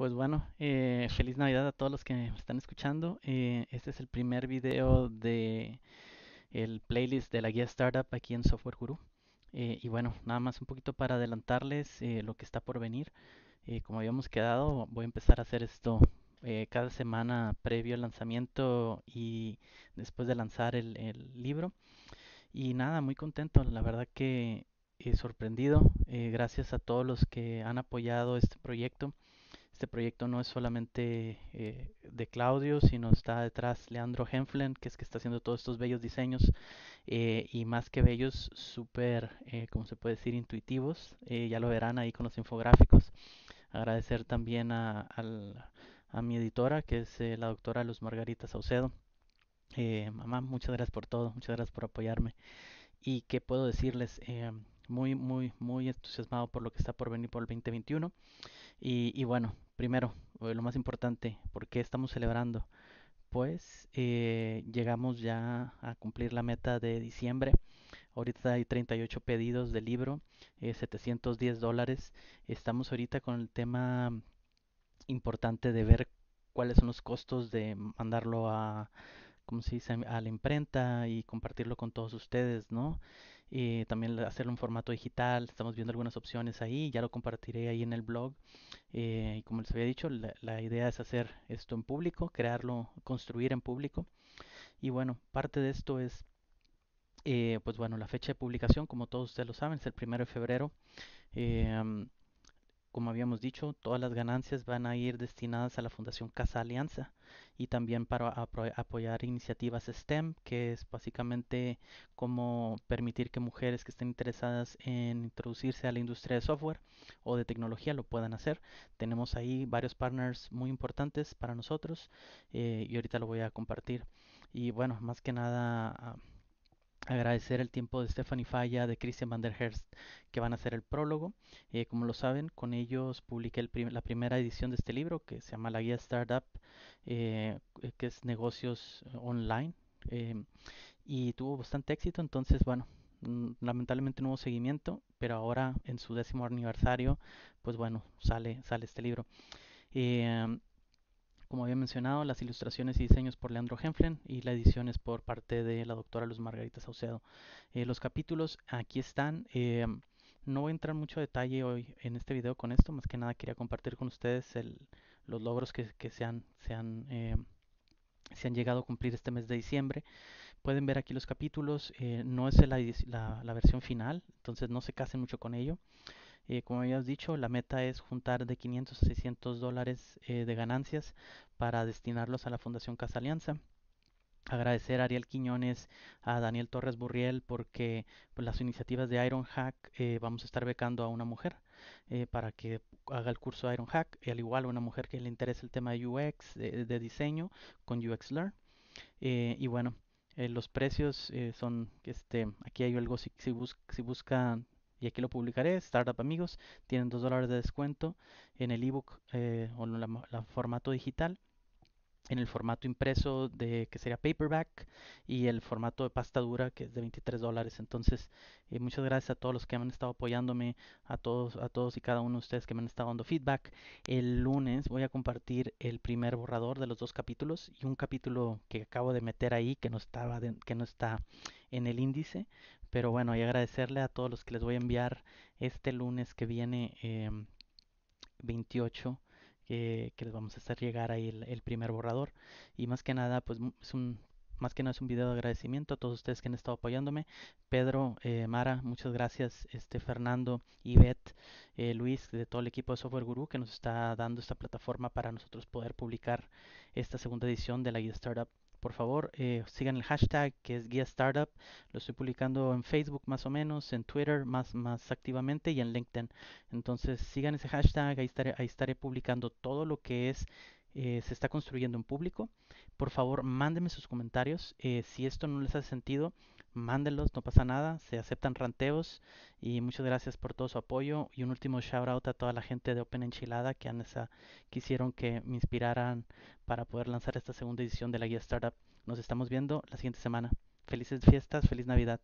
Pues bueno, eh, feliz Navidad a todos los que me están escuchando. Eh, este es el primer video de el playlist de la guía startup aquí en Software Guru. Eh, y bueno, nada más un poquito para adelantarles lo que está por venir. como habíamos quedado, voy a empezar a hacer esto cada semana previo al lanzamiento y después de lanzar el, libro. Y nada, muy contento. La verdad que he sorprendido. gracias a todos los que han apoyado este proyecto. Este proyecto no es solamente eh, de Claudio, sino está detrás Leandro Henflen, que es que está haciendo todos estos bellos diseños eh, y más que bellos, súper, eh, como se puede decir, intuitivos. ya lo verán ahí con los infográficos. Agradecer también a, mi editora, que es la doctora Luz Margarita Saucedo. mamá, muchas gracias por todo, muchas gracias por apoyarme. Y qué puedo decirles, muy, muy, muy entusiasmado por lo que está por venir por el 2021. y bueno, Primero, lo más importante, ¿por qué estamos celebrando? Pues eh, llegamos ya a cumplir la meta de diciembre. Ahorita hay 38 pedidos de libro, 710 eh, dólares. Estamos ahorita con el tema importante de ver cuáles son los costos de mandarlo a, ¿cómo se dice? a la imprenta y compartirlo con todos ustedes, ¿no? Eh, también hacerlo en formato digital, estamos viendo algunas opciones ahí, ya lo compartiré ahí en el blog. Eh, y como les había dicho, la, idea es hacer esto en público, crearlo, construir en público. Y bueno, parte de esto es, eh, pues bueno, la fecha de publicación, como todos ustedes lo saben, es el primero de febrero como habíamos dicho, todas las ganancias van a ir destinadas a la Fundación Casa Alianza y también para apoyar iniciativas STEM, que es básicamente como permitir que mujeres que estén interesadas en introducirse a la industria de software o de tecnología lo puedan hacer. Tenemos ahí varios partners muy importantes para nosotros eh, y ahorita lo voy a compartir. Y bueno, más que nada... Ah, agradecer el tiempo de Stephanie Falla, de Christian van der Herst, que van a hacer el prólogo. Eh, como lo saben, con ellos publiqué la primera edición de este libro, que se llama La Guía Startup, eh, eh, que es negocios online, y tuvo bastante éxito, entonces, bueno, mm, lamentablemente no hubo seguimiento, pero ahora en su décimo aniversario, pues bueno, sale, sale este libro. Como había mencionado, las ilustraciones y diseños por Leandro Henflen y la edición es por parte de la doctora Luz Margarita Saucedo. Eh, los capítulos aquí están. Eh, no voy a entrar mucho detalle hoy en este video con esto, más que nada quería compartir con ustedes los logros que, eh, se, han, llegado a cumplir este mes de diciembre. Pueden ver aquí los capítulos, no es la, la versión final, entonces no se casen mucho con ello. Eh, como habías dicho, la meta es juntar de 500 a 600 dólares eh, de ganancias para destinarlos a la Fundación Casa Alianza. Agradecer a Ariel Quiñones, a Daniel Torres Burriel, porque pues, las iniciativas de Iron Hack eh, vamos a estar becando a una mujer eh, para que haga el curso Iron Hack, y al igual una mujer que le interese el tema de UX, de, diseño, con UX Learn. y bueno, los precios son, este, aquí hay algo, si, si, bus si buscan y aquí lo publicaré, Startup Amigos, tienen 2 dólares de descuento en el ebook eh, o en el formato digital en el formato impreso de que sería paperback y el formato de pasta dura que es de 23 dólares entonces eh, muchas gracias a todos los que han estado apoyándome a todos a todos y cada uno de ustedes que me han estado dando feedback el lunes voy a compartir el primer borrador de los dos capítulos y un capítulo que acabo de meter ahí que no estaba que no está en el índice pero bueno y agradecerle a todos los que les voy a enviar este lunes que viene eh, em, 28 que, les vamos a hacer llegar ahí el, primer borrador. Y más que nada, pues es un, más que nada es un video de agradecimiento a todos ustedes que han estado apoyándome. Pedro, eh, Mara, muchas gracias. Este, Fernando, Ivette, eh, Luis, de todo el equipo de Software Guru que nos está dando esta plataforma para nosotros poder publicar esta segunda edición de la guía Startup por favor eh, sigan el hashtag que es Guía Startup. Lo estoy publicando en Facebook más o menos, en Twitter más, más activamente y en LinkedIn. Entonces sigan ese hashtag, ahí estaré, ahí estaré publicando todo lo que es eh, se está construyendo en público. Por favor, mándenme sus comentarios. Eh, si esto no les hace sentido, mándenlos, no pasa nada. Se aceptan ranteos y muchas gracias por todo su apoyo. Y un último shout out a toda la gente de Open Enchilada que, han esa, ah, que me inspiraran para poder lanzar esta segunda edición de la guía Startup. Nos estamos viendo la siguiente semana. Felices fiestas, feliz Navidad.